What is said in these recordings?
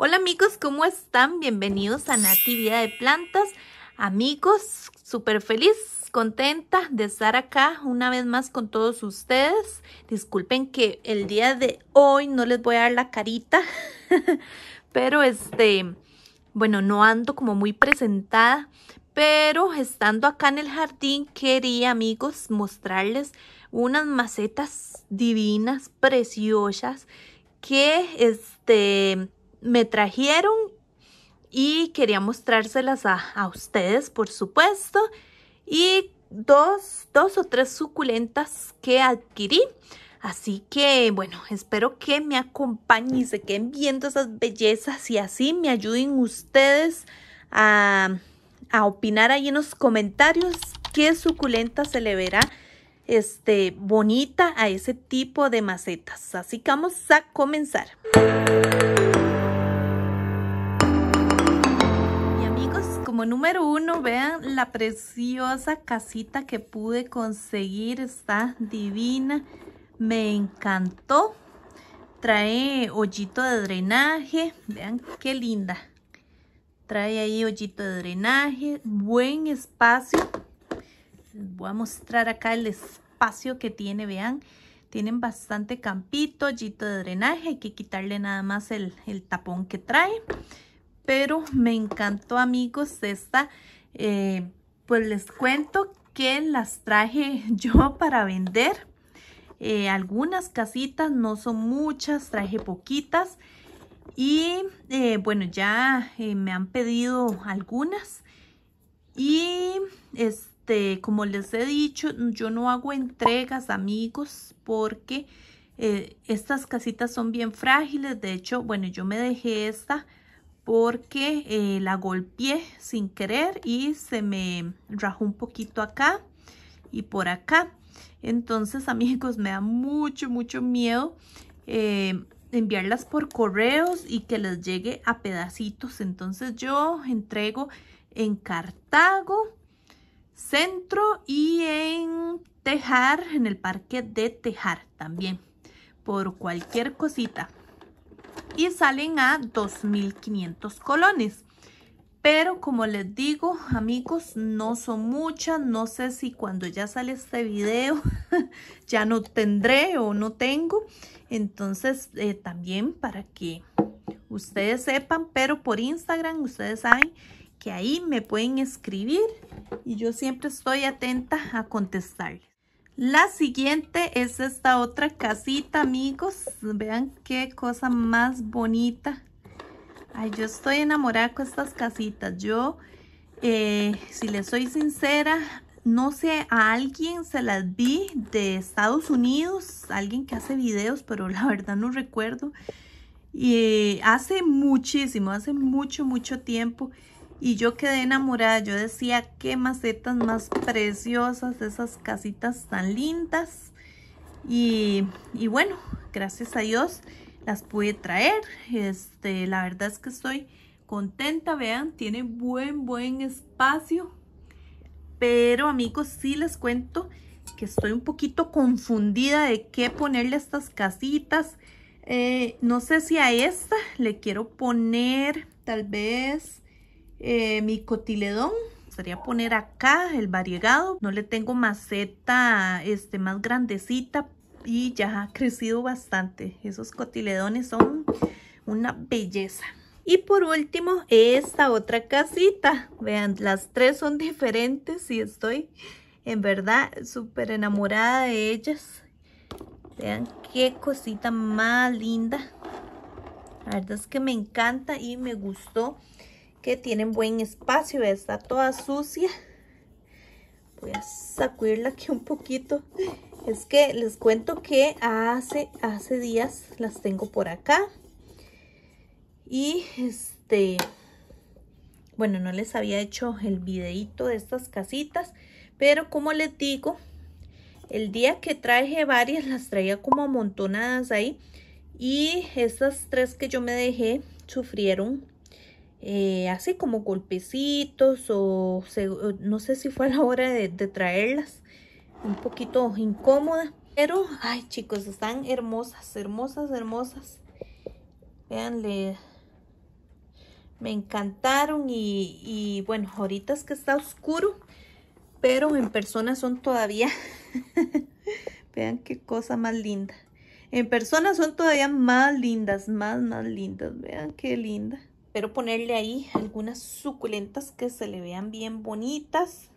Hola amigos, ¿cómo están? Bienvenidos a Natividad de Plantas. Amigos, súper feliz, contenta de estar acá una vez más con todos ustedes. Disculpen que el día de hoy no les voy a dar la carita, pero este, bueno, no ando como muy presentada, pero estando acá en el jardín quería amigos mostrarles unas macetas divinas, preciosas, que este me trajeron y quería mostrárselas a, ustedes, por supuesto. Y dos, dos o tres suculentas que adquirí. Así que, bueno, espero que me acompañen y se queden viendo esas bellezas y así me ayuden ustedes a, a opinar ahí en los comentarios qué suculenta se le verá este, bonita a ese tipo de macetas. Así que vamos a comenzar. número uno, vean la preciosa casita que pude conseguir. Está divina. Me encantó. Trae hoyito de drenaje. Vean qué linda. Trae ahí hoyito de drenaje. Buen espacio. Les voy a mostrar acá el espacio que tiene. Vean. Tienen bastante campito, hoyito de drenaje. Hay que quitarle nada más el, el tapón que trae pero me encantó amigos esta. Eh, pues les cuento que las traje yo para vender. Eh, algunas casitas, no son muchas, traje poquitas. Y eh, bueno, ya me han pedido algunas. Y este, como les he dicho, yo no hago entregas, amigos, porque estas casitas son bien frágiles. De hecho, bueno, yo me dejé esta porque eh, la golpeé sin querer y se me rajó un poquito acá y por acá. Entonces, amigos, me da mucho, mucho miedo eh, enviarlas por correos y que les llegue a pedacitos. Entonces, yo entrego en Cartago, Centro y en Tejar, en el parque de Tejar también, por cualquier cosita y salen a 2.500 colones. Pero como les digo, amigos, no son muchas. No sé si cuando ya sale este video ya no tendré o no tengo. Entonces, eh, también para que ustedes sepan, pero por Instagram ustedes saben que ahí me pueden escribir y yo siempre estoy atenta a contestarles. La siguiente es esta otra casita, amigos. Vean qué cosa más bonita. Ay, yo estoy enamorada con estas casitas. Yo, eh, si les soy sincera, no sé, a alguien se las vi de Estados Unidos. Alguien que hace videos, pero la verdad no recuerdo. Y eh, hace muchísimo, hace mucho, mucho tiempo y yo quedé enamorada. Yo decía, qué macetas más preciosas, esas casitas tan lindas. Y, bueno, gracias a Dios las pude traer. Este, la verdad es que estoy contenta, vean, tiene buen, buen espacio. Pero amigos, sí les cuento que estoy un poquito confundida de qué ponerle a estas casitas. Eh, no sé si a esta le quiero poner tal vez eh, mi cotiledón sería poner acá el variegado. No le tengo maceta este, más grandecita y ya ha crecido bastante. Esos cotiledones son una belleza. Y por último, esta otra casita. Vean, las tres son diferentes y estoy en verdad súper enamorada de ellas. Vean qué cosita más linda. La verdad es que me encanta y me gustó que tienen buen espacio, está toda sucia. Voy a sacudirla aquí un poquito. Es que les cuento que hace, hace días las tengo por acá. Y este, bueno, no les había hecho el videito de estas casitas. Pero como les digo, el día que traje varias las traía como amontonadas ahí. Y estas tres que yo me dejé sufrieron eh, así como golpecitos o no sé si fue a la hora de, traerlas un poquito incómoda pero ay chicos están hermosas hermosas hermosas veanle me encantaron y, y, bueno, ahorita es que está oscuro, pero en persona son todavía, vean qué cosa más linda. En persona son todavía más lindas, más, más lindas, vean qué linda. Quiero ponerle ahí algunas suculentas que se le vean bien bonitas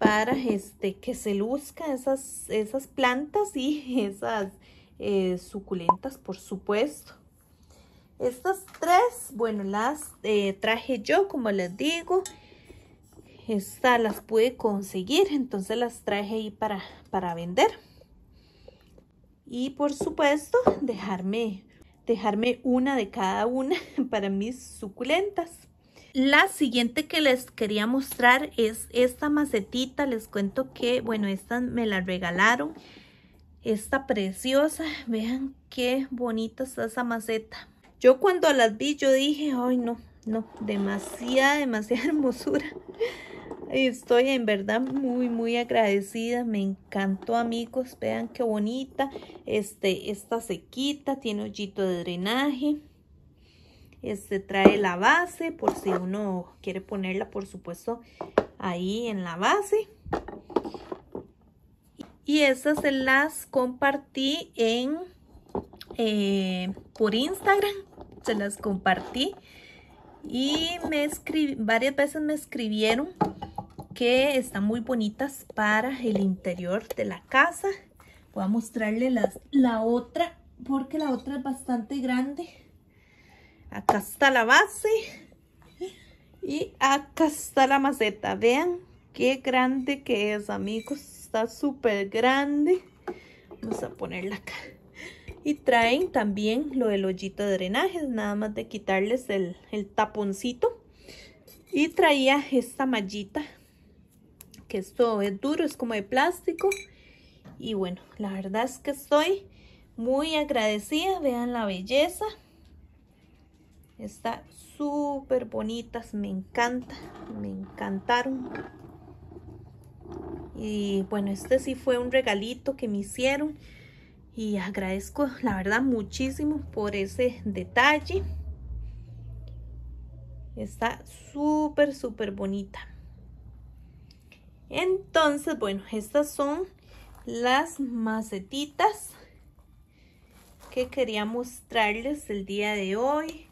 para este, que se luzca esas, esas plantas y esas eh, suculentas, por supuesto. Estas tres, bueno, las eh, traje yo, como les digo. Estas las pude conseguir, entonces las traje ahí para, para vender. Y por supuesto, dejarme dejarme una de cada una para mis suculentas. La siguiente que les quería mostrar es esta macetita. Les cuento que, bueno, esta me la regalaron. Esta preciosa. Vean qué bonita está esa maceta. Yo cuando las vi, yo dije, ay no, no, demasiada, demasiada hermosura. Estoy en verdad muy, muy agradecida. Me encantó, amigos. Vean qué bonita. Este, esta sequita tiene hoyito de drenaje. Este trae la base por si uno quiere ponerla, por supuesto, ahí en la base. Y esas se las compartí en eh, por Instagram. Se las compartí. Y me escribí, varias veces me escribieron que están muy bonitas para el interior de la casa. Voy a mostrarle las, la otra porque la otra es bastante grande. Acá está la base y acá está la maceta. Vean qué grande que es, amigos. Está súper grande. Vamos a ponerla acá. Y traen también lo del hoyito de drenaje, nada más de quitarles el, el taponcito. Y traía esta mallita esto es duro, es como de plástico. Y bueno, la verdad es que estoy muy agradecida. Vean la belleza. Está súper bonita, me encanta, me encantaron. Y bueno, este sí fue un regalito que me hicieron. Y agradezco, la verdad, muchísimo por ese detalle. Está súper, súper bonita. Entonces, bueno, estas son las macetitas que quería mostrarles el día de hoy.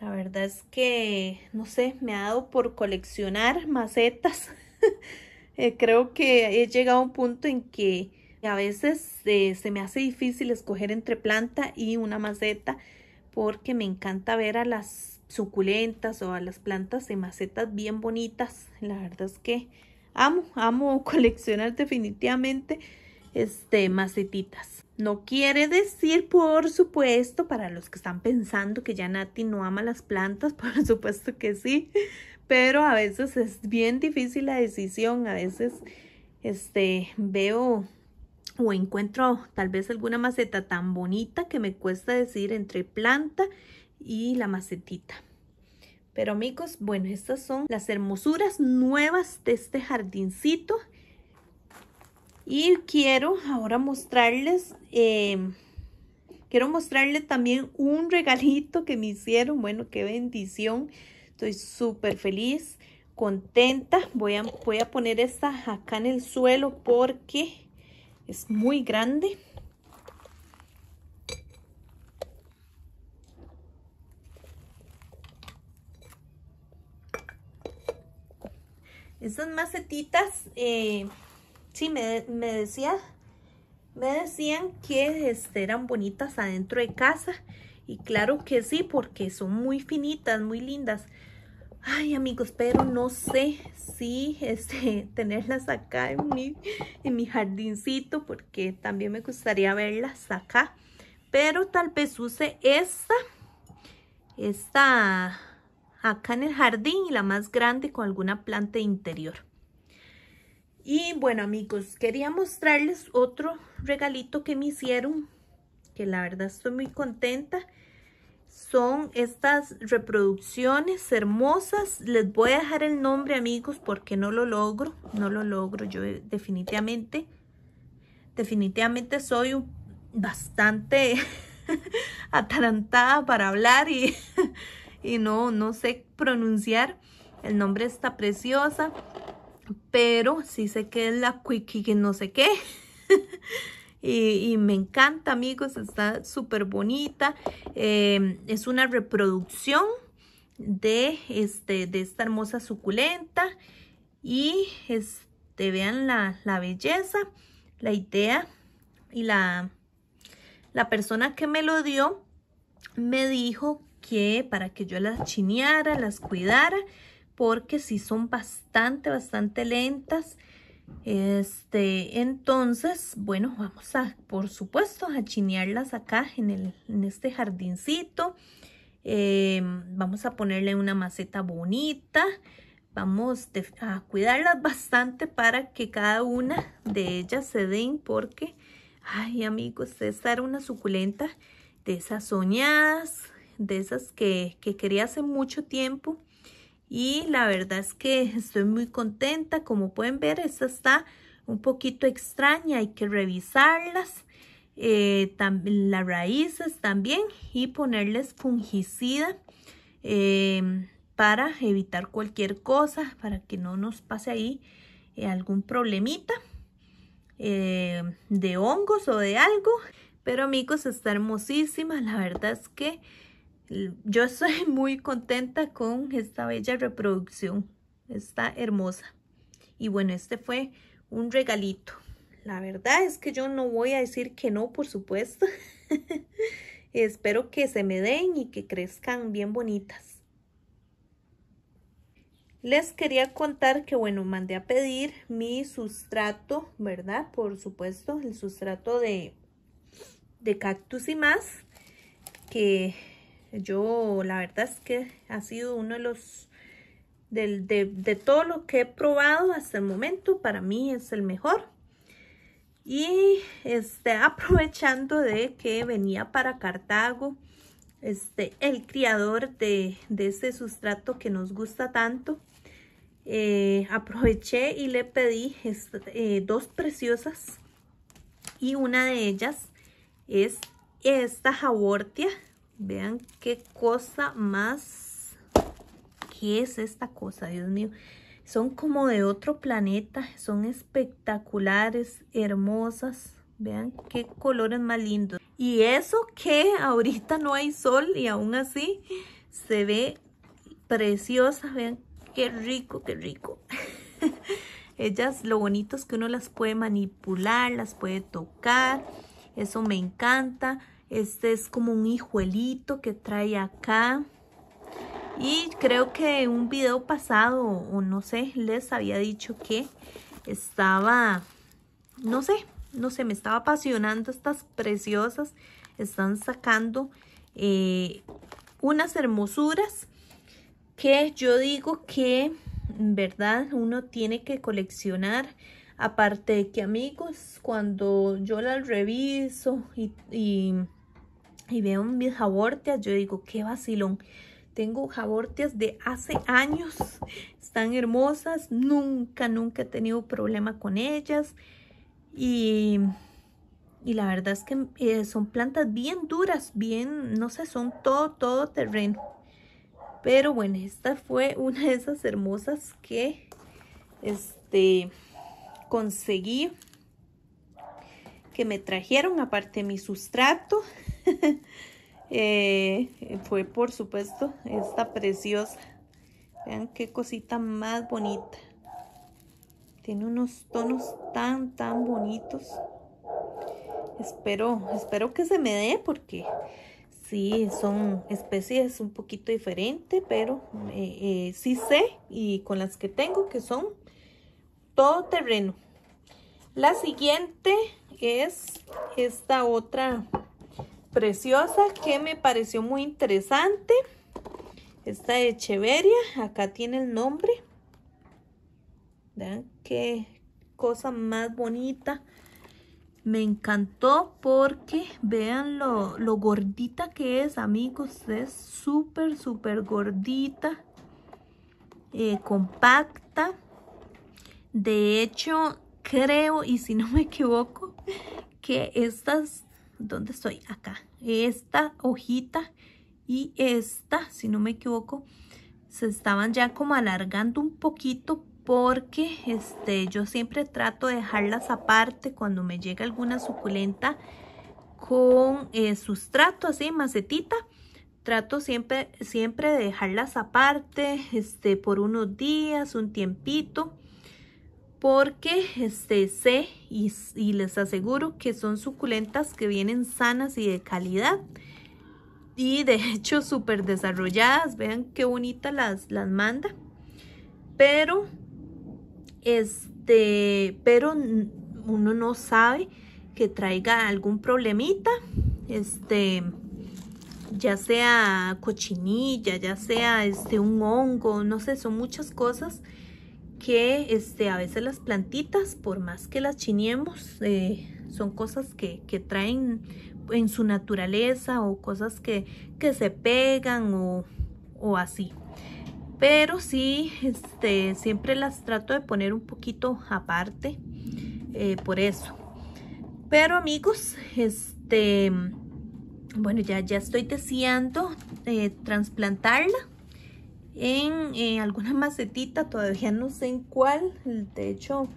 La verdad es que, no sé, me ha dado por coleccionar macetas. Eh, creo que he llegado a un punto en que a veces eh, se me hace difícil escoger entre planta y una maceta porque me encanta ver a las suculentas o a las plantas de macetas bien bonitas. La verdad es que amo, amo coleccionar definitivamente este, macetitas. No quiere decir, por supuesto, para los que están pensando que ya Nati no ama las plantas, por supuesto que sí, pero a veces es bien difícil la decisión, a veces este, veo o encuentro tal vez alguna maceta tan bonita que me cuesta decir entre planta y la macetita. Pero amigos, bueno, estas son las hermosuras nuevas de este jardincito. Y quiero ahora mostrarles, em, quiero mostrarles también un regalito que me hicieron. Bueno, qué bendición. Estoy súper feliz, contenta. Voy a, voy a poner esta acá en el suelo porque es muy grande. Estas macetitas, eh, sí, me, me decían que este, eran bonitas adentro de casa. Y claro que sí, porque son muy finitas, muy lindas. Ay, amigos, pero no sé si este, tenerlas acá en mi, en mi jardincito, porque también me gustaría verlas acá. Pero tal vez use esta, esta acá en el jardín y la más grande con alguna planta interior. Y bueno amigos, quería mostrarles otro regalito que me hicieron, que la verdad estoy muy contenta. Son estas reproducciones hermosas. Les voy a dejar el nombre amigos porque no lo logro, no lo logro. Yo definitivamente, definitivamente soy bastante atarantada para hablar y... y no, no sé pronunciar. El nombre está preciosa, pero sí sé que es la que no sé qué. y, me encanta, amigos, está súper bonita. Eh, es una reproducción de, este, de esta hermosa suculenta. Y este, vean la, la belleza, la idea y la, la persona que me lo dio me dijo para que yo las chineara, las cuidara, porque si son bastante, bastante lentas. Este, entonces, bueno, vamos a, por supuesto, a chinearlas acá en, el, en este jardincito. Em, vamos a ponerle una maceta bonita. Vamos a cuidarlas bastante para que cada una de ellas se den porque, ay amigos, esta era una suculenta de esas soñadas, de esas que, que quería hace mucho tiempo. Y la verdad es que estoy muy contenta. Como pueden ver, esta está un poquito extraña. Hay que revisarlas. Eh, las raíces también y ponerles fungicida em, para evitar cualquier cosa, para que no nos pase ahí eh, algún problemita eh, de hongos o de algo. Pero amigos, está hermosísima, la verdad es que yo estoy muy contenta con esta bella reproducción. Está hermosa. Y bueno, este fue un regalito. La verdad es que yo no voy a decir que no, por supuesto. Espero que se me den y que crezcan bien bonitas. Les quería contar que, bueno, mandé a pedir mi sustrato, ¿verdad? Por supuesto, el sustrato de, de cactus y más, que yo, la verdad es que ha sido uno de los, de, de, todo lo que he probado hasta el momento, para mí es el mejor. Y este, aprovechando de que venía para Cartago, este, el criador de, de ese sustrato que nos gusta tanto, eh, aproveché y le pedí este, eh, dos preciosas y una de ellas es esta jabortia Vean qué cosa más... ¿Qué es esta cosa? Dios mío. Son como de otro planeta. Son espectaculares, hermosas. Vean qué colores más lindos. Y eso que ahorita no hay sol y aún así se ve preciosa. Vean qué rico, qué rico. Ellas, lo bonito es que uno las puede manipular, las puede tocar. Eso me encanta. Este es como un hijuelito que trae acá. Y creo que en un video pasado, o no sé, les había dicho que estaba, no sé, no sé, me estaba apasionando estas preciosas. Están sacando eh, unas hermosuras que yo digo que, en ¿verdad? Uno tiene que coleccionar Aparte de que amigos, cuando yo las reviso y, y, veo mis jabortias, yo digo, qué vacilón. Tengo jabortias de hace años, están hermosas, nunca, nunca he tenido problema con ellas. Y, la verdad es que eh, son plantas bien duras, bien, no sé, son todo, todo terreno. Pero bueno, esta fue una de esas hermosas que, este, conseguí que me trajeron, aparte mi sustrato. Eh, fue por supuesto esta preciosa. Vean qué cosita más bonita. Tiene unos tonos tan, tan bonitos. Espero, espero que se me dé porque sí, son especies un poquito diferentes, pero eh, eh, sí sé y con las que tengo que son todo terreno. La siguiente es esta otra preciosa que me pareció muy interesante. Esta de Echeveria, acá tiene el nombre. Vean qué cosa más bonita. Me encantó porque vean lo, gordita que es, amigos. Es súper, súper gordita. Eh, compacta. De hecho, creo, y si no me equivoco, que estas, ¿dónde estoy? Acá, esta hojita y esta, si no me equivoco, se estaban ya como alargando un poquito porque este, yo siempre trato de dejarlas aparte cuando me llega alguna suculenta con eh, sustrato así, macetita. Trato siempre, siempre de dejarlas aparte este, por unos días, un tiempito porque este, sé y, les aseguro que son suculentas que vienen sanas y de calidad y de hecho súper desarrolladas. Vean qué bonita las, las manda. Pero, este, pero uno no sabe que traiga algún problemita, este, ya sea cochinilla, ya sea este, un hongo, no sé, son muchas cosas que este, a veces las plantitas, por más que las chiniemos, eh, son cosas que, traen en su naturaleza o cosas que, se pegan o, así. Pero sí, este, siempre las trato de poner un poquito aparte eh, por eso. Pero amigos, este, bueno, ya, ya estoy deseando eh, trasplantarla en, alguna macetita, todavía no sé en cuál, de hecho,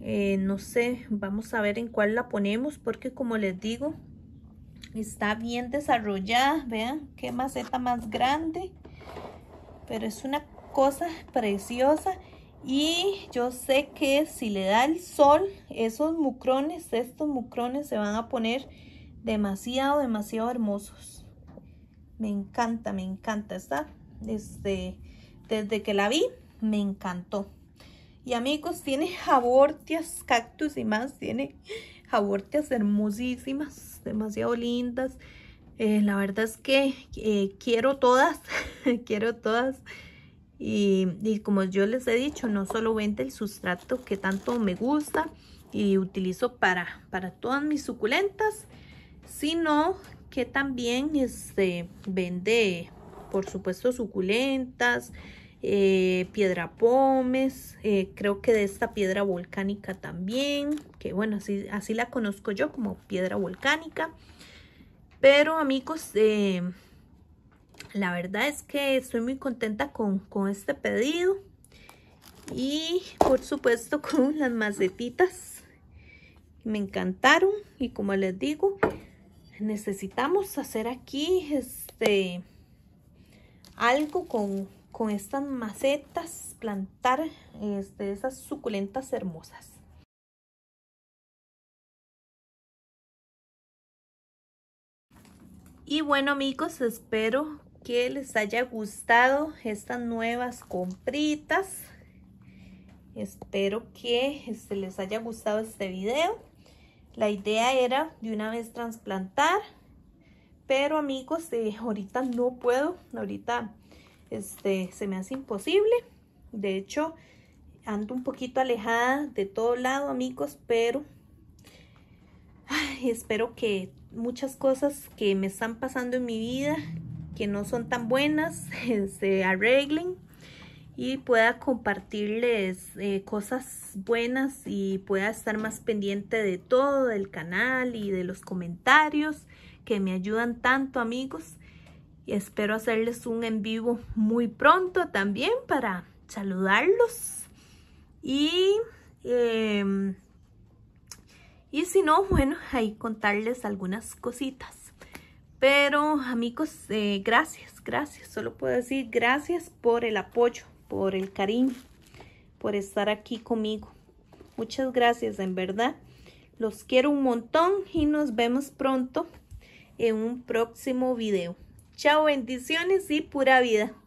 eh, no sé, vamos a ver en cuál la ponemos, porque como les digo, está bien desarrollada, vean qué maceta más grande, pero es una cosa preciosa y yo sé que si le da el sol, esos mucrones, estos mucrones se van a poner demasiado, demasiado hermosos. Me encanta, me encanta esta. Desde, desde que la vi, me encantó. Y amigos, tiene jabortias, cactus y más. Tiene jabortias hermosísimas, demasiado lindas. Eh, la verdad es que eh, quiero todas, quiero todas. Y, como yo les he dicho, no solo vende el sustrato que tanto me gusta y utilizo para, para todas mis suculentas, sino que también este, vende, por supuesto, suculentas, eh, piedra pomes, eh, creo que de esta piedra volcánica también, que bueno, así, así la conozco yo como piedra volcánica. Pero amigos, eh, la verdad es que estoy muy contenta con, con este pedido. Y por supuesto con las macetitas. Me encantaron y como les digo, necesitamos hacer aquí este algo con, estas macetas, plantar este, esas suculentas hermosas. Y bueno amigos, espero que les haya gustado estas nuevas compritas. Espero que este, les haya gustado este video. La idea era de una vez trasplantar, pero amigos, eh, ahorita no puedo, ahorita este, se me hace imposible. De hecho, ando un poquito alejada de todo lado, amigos, pero espero que muchas cosas que me están pasando en mi vida, que no son tan buenas, se arreglen y pueda compartirles eh, cosas buenas y pueda estar más pendiente de todo, del canal y de los comentarios que me ayudan tanto amigos. Y espero hacerles un en vivo muy pronto también para saludarlos. Y, em, y si no, bueno, ahí contarles algunas cositas. Pero amigos, eh, gracias, gracias. Solo puedo decir gracias por el apoyo por el cariño, por estar aquí conmigo. Muchas gracias, en verdad. Los quiero un montón y nos vemos pronto en un próximo video. Chao, bendiciones y pura vida.